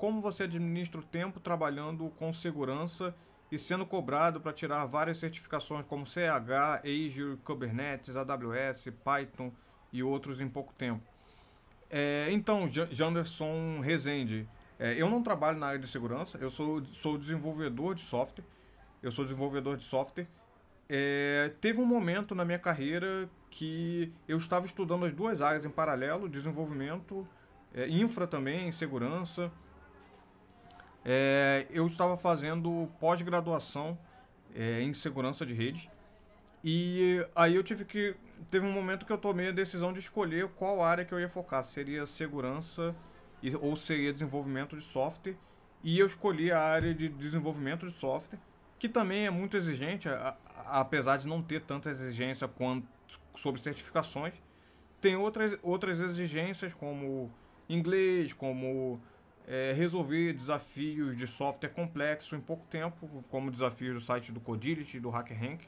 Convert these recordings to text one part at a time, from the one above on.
como você administra o tempo trabalhando com segurança e sendo cobrado para tirar várias certificações como CH, Azure, Kubernetes, AWS, Python e outros em pouco tempo. É, então, Janderson Rezende, é, eu não trabalho na área de segurança, eu sou, sou desenvolvedor de software. Eu sou desenvolvedor de software. É, teve um momento na minha carreira que eu estava estudando as duas áreas em paralelo, desenvolvimento, é, infra também, segurança é, eu estava fazendo pós-graduação é, em segurança de rede. E aí eu tive que. Teve um momento que eu tomei a decisão de escolher qual área que eu ia focar. Seria segurança ou seria desenvolvimento de software. E eu escolhi a área de desenvolvimento de software, que também é muito exigente, a, a, apesar de não ter tanta exigência quanto sobre certificações. Tem outras, outras exigências como inglês, como é, resolver desafios de software complexo em pouco tempo, como desafios do site do Codility e do HackerRank,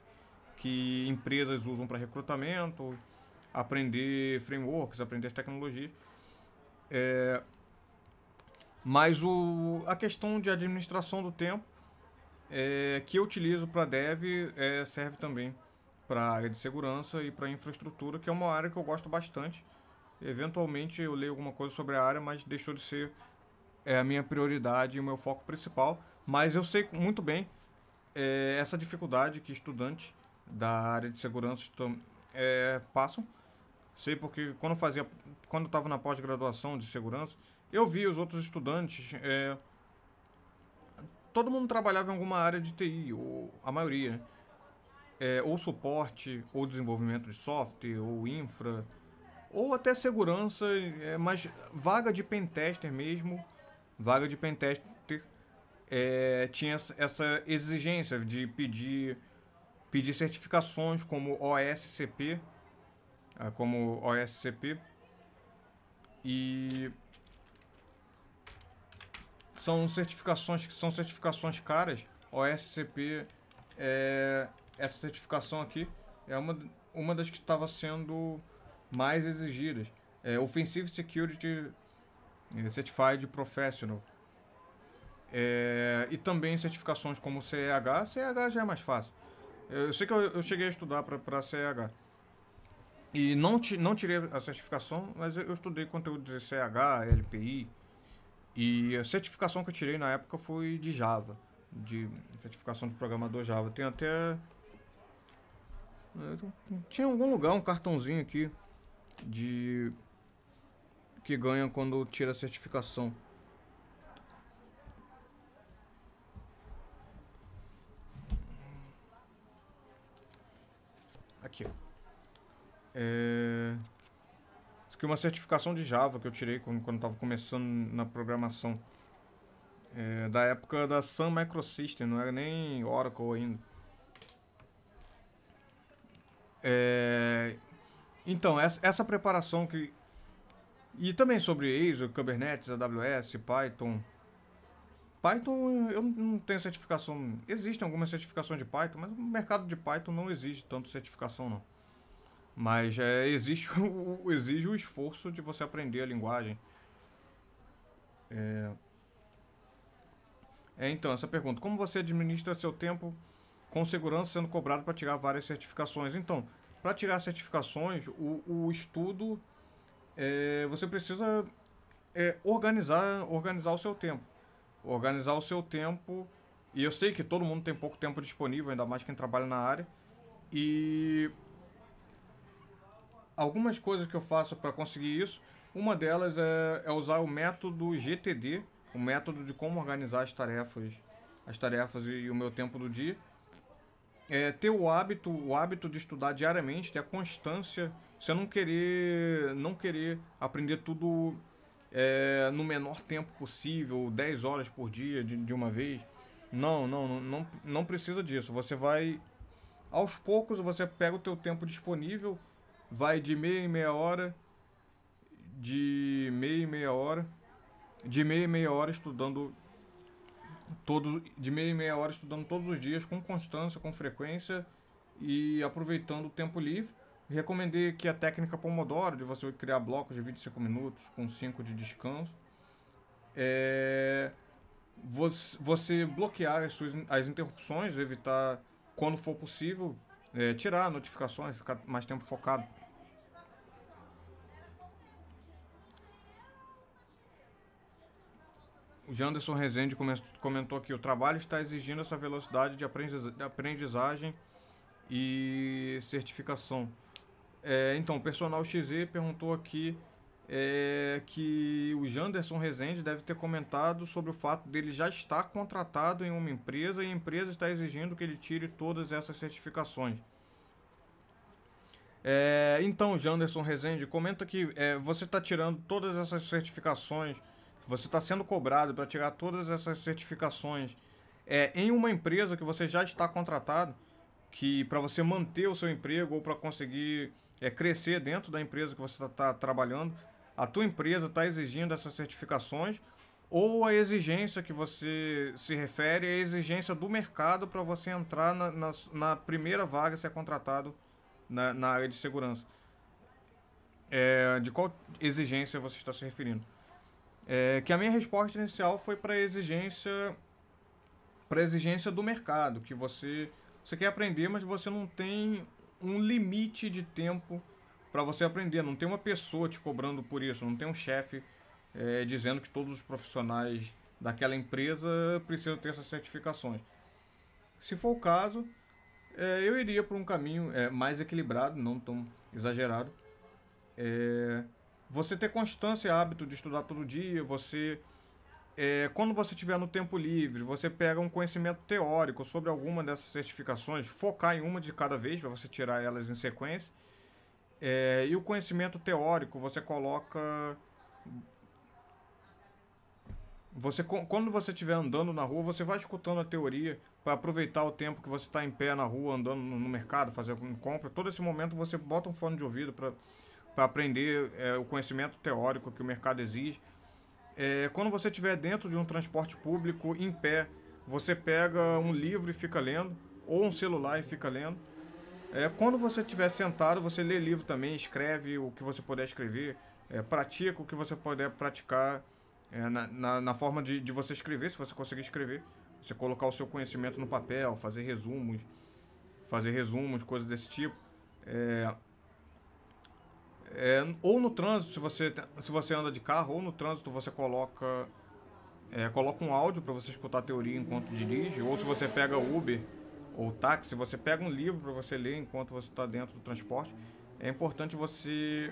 que empresas usam para recrutamento, aprender frameworks, aprender as tecnologias. É, mas o, a questão de administração do tempo é, que eu utilizo para dev é, serve também para área de segurança e para infraestrutura, que é uma área que eu gosto bastante. Eventualmente eu leio alguma coisa sobre a área, mas deixou de ser é a minha prioridade e o meu foco principal, mas eu sei muito bem é, essa dificuldade que estudantes da área de segurança é, passam. Sei porque quando fazia, quando estava na pós-graduação de segurança, eu vi os outros estudantes. É, todo mundo trabalhava em alguma área de TI, ou a maioria, né? é, ou suporte, ou desenvolvimento de software, ou infra, ou até segurança, é, mas vaga de pentester mesmo vaga de pentester é, tinha essa exigência de pedir, pedir certificações como OSCP, ah, como OSCP, e são certificações que são certificações caras. OSCP é essa certificação aqui é uma, uma das que estava sendo mais exigidas. É, Offensive Security Certified Professional. É, e também certificações como CEH. CEH já é mais fácil. Eu sei que eu, eu cheguei a estudar para CEH. E não, ti, não tirei a certificação, mas eu, eu estudei conteúdo de CH, LPI. E a certificação que eu tirei na época foi de Java. De certificação de programador Java. Tem até. Eh, tinha em algum lugar um cartãozinho aqui de que ganha quando tira a certificação. Aqui. É... Isso aqui é uma certificação de Java que eu tirei quando, quando estava começando na programação. É, da época da Sun Microsystem, não era nem Oracle ainda. É... Então, essa, essa preparação que e também sobre Azure, Kubernetes, AWS, Python. Python eu não tenho certificação. Existem algumas certificações de Python, mas o mercado de Python não exige tanto certificação não. Mas é, existe o, exige o esforço de você aprender a linguagem. É... É, então, essa pergunta. Como você administra seu tempo com segurança sendo cobrado para tirar várias certificações? Então, para tirar certificações, o, o estudo é, você precisa é, organizar, organizar o seu tempo. Organizar o seu tempo. E eu sei que todo mundo tem pouco tempo disponível, ainda mais quem trabalha na área. E algumas coisas que eu faço para conseguir isso, uma delas é, é, usar o método GTD, o método de como organizar as tarefas, as tarefas e, e o meu tempo do dia. É, ter o hábito, o hábito de estudar diariamente, ter a constância você não querer, não querer aprender tudo é, no menor tempo possível, 10 horas por dia de, de uma vez. Não, não, não, não precisa disso. Você vai aos poucos, você pega o teu tempo disponível, vai de meia em meia hora, de meia em meia hora, de meia e meia hora estudando todo, de meia em meia hora estudando todos os dias com constância, com frequência e aproveitando o tempo livre Recomendei aqui a técnica Pomodoro, de você criar blocos de 25 minutos com 5 de descanso. É, você, você, bloquear as, suas, as interrupções, evitar, quando for possível, é, tirar notificações, ficar mais tempo focado. O Janderson Rezende comentou que o trabalho está exigindo essa velocidade de aprendizagem e certificação. É, então, o personal XZ perguntou aqui é, que o Janderson Rezende deve ter comentado sobre o fato dele já estar contratado em uma empresa e a empresa está exigindo que ele tire todas essas certificações. É, então, Janderson Rezende, comenta que é, você está tirando todas essas certificações, você está sendo cobrado para tirar todas essas certificações é, em uma empresa que você já está contratado, que para você manter o seu emprego ou para conseguir é, crescer dentro da empresa que você está tá trabalhando, a tua empresa está exigindo essas certificações ou a exigência que você se refere é a exigência do mercado para você entrar na, na, na, primeira vaga ser contratado na, na área de segurança. É, de qual exigência você está se referindo? É, que a minha resposta inicial foi para exigência para exigência do mercado que você você quer aprender mas você não tem um limite de tempo para você aprender. Não tem uma pessoa te cobrando por isso, não tem um chefe é, dizendo que todos os profissionais daquela empresa precisam ter essas certificações. Se for o caso, é, eu iria por um caminho é, mais equilibrado, não tão exagerado. você ter constância e hábito de estudar todo dia, você é, quando você tiver no tempo livre, você pega um conhecimento teórico sobre alguma dessas certificações, focar em uma de cada vez para você tirar elas em sequência. É, e o conhecimento teórico você coloca. Você, quando você estiver andando na rua, você vai escutando a teoria para aproveitar o tempo que você está em pé na rua, andando no mercado, fazendo compra. Todo esse momento você bota um fone de ouvido para aprender é, o conhecimento teórico que o mercado exige é, quando você estiver dentro de um transporte público em pé, você pega um livro e fica lendo, ou um celular e fica lendo. É, quando você estiver sentado, você lê livro também, escreve o que você puder escrever, é, pratica o que você puder praticar é, na, na, na, forma de, de você escrever, se você conseguir escrever. Você colocar o seu conhecimento no papel, fazer resumos, fazer resumos, coisas desse tipo. É, é, ou no trânsito, se você, tá, se você anda de carro, ou no trânsito você coloca é, coloca um áudio para você escutar a teoria enquanto dirige, ou se você pega Uber ou táxi, você pega um livro para você ler enquanto você está dentro do transporte. É importante você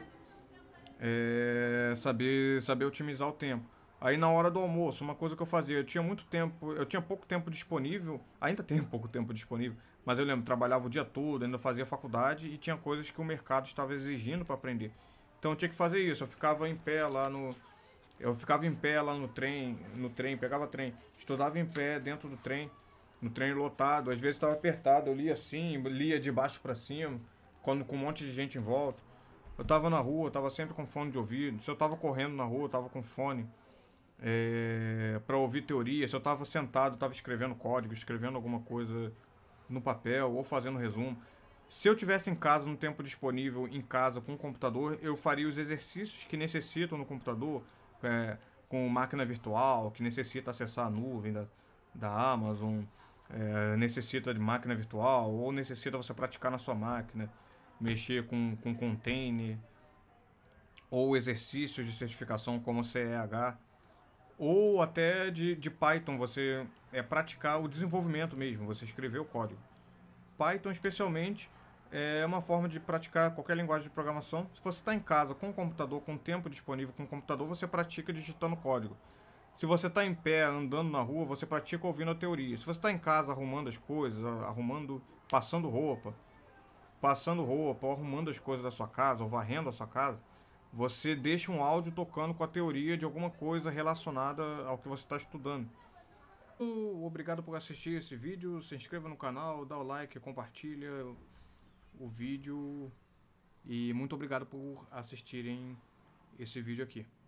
é, saber, saber otimizar o tempo. Aí na hora do almoço, uma coisa que eu fazia, eu tinha muito tempo, eu tinha pouco tempo disponível, ainda tenho pouco tempo disponível, mas eu lembro, trabalhava o dia todo, ainda fazia faculdade e tinha coisas que o mercado estava exigindo para aprender. Então eu tinha que fazer isso, eu ficava em pé lá no eu ficava em pé lá no trem, no trem, pegava trem, estudava em pé dentro do trem, no trem lotado, às vezes estava apertado, eu lia assim, lia de baixo para cima, quando com um monte de gente em volta. Eu estava na rua, eu estava sempre com fone de ouvido. Se eu estava correndo na rua, eu estava com fone é, para ouvir teoria, se eu estava sentado, estava escrevendo código, escrevendo alguma coisa no papel ou fazendo resumo. Se eu tivesse em casa, no tempo disponível em casa com o computador, eu faria os exercícios que necessitam no computador, é, com máquina virtual, que necessita acessar a nuvem da, da Amazon, é, necessita de máquina virtual, ou necessita você praticar na sua máquina, mexer com, com container, ou exercícios de certificação como CEH ou até de, de Python, você é, praticar o desenvolvimento mesmo, você escrever o código. Python, especialmente, é uma forma de praticar qualquer linguagem de programação. Se você está em casa com o computador, com o tempo disponível com o computador, você pratica digitando código. Se você está em pé, andando na rua, você pratica ouvindo a teoria. Se você está em casa arrumando as coisas, arrumando, passando roupa, passando roupa, arrumando as coisas da sua casa, ou varrendo a sua casa, você deixa um áudio tocando com a teoria de alguma coisa relacionada ao que você está estudando. Obrigado por assistir esse vídeo, se inscreva no canal, dá o like, compartilha o vídeo e muito obrigado por assistirem esse vídeo aqui.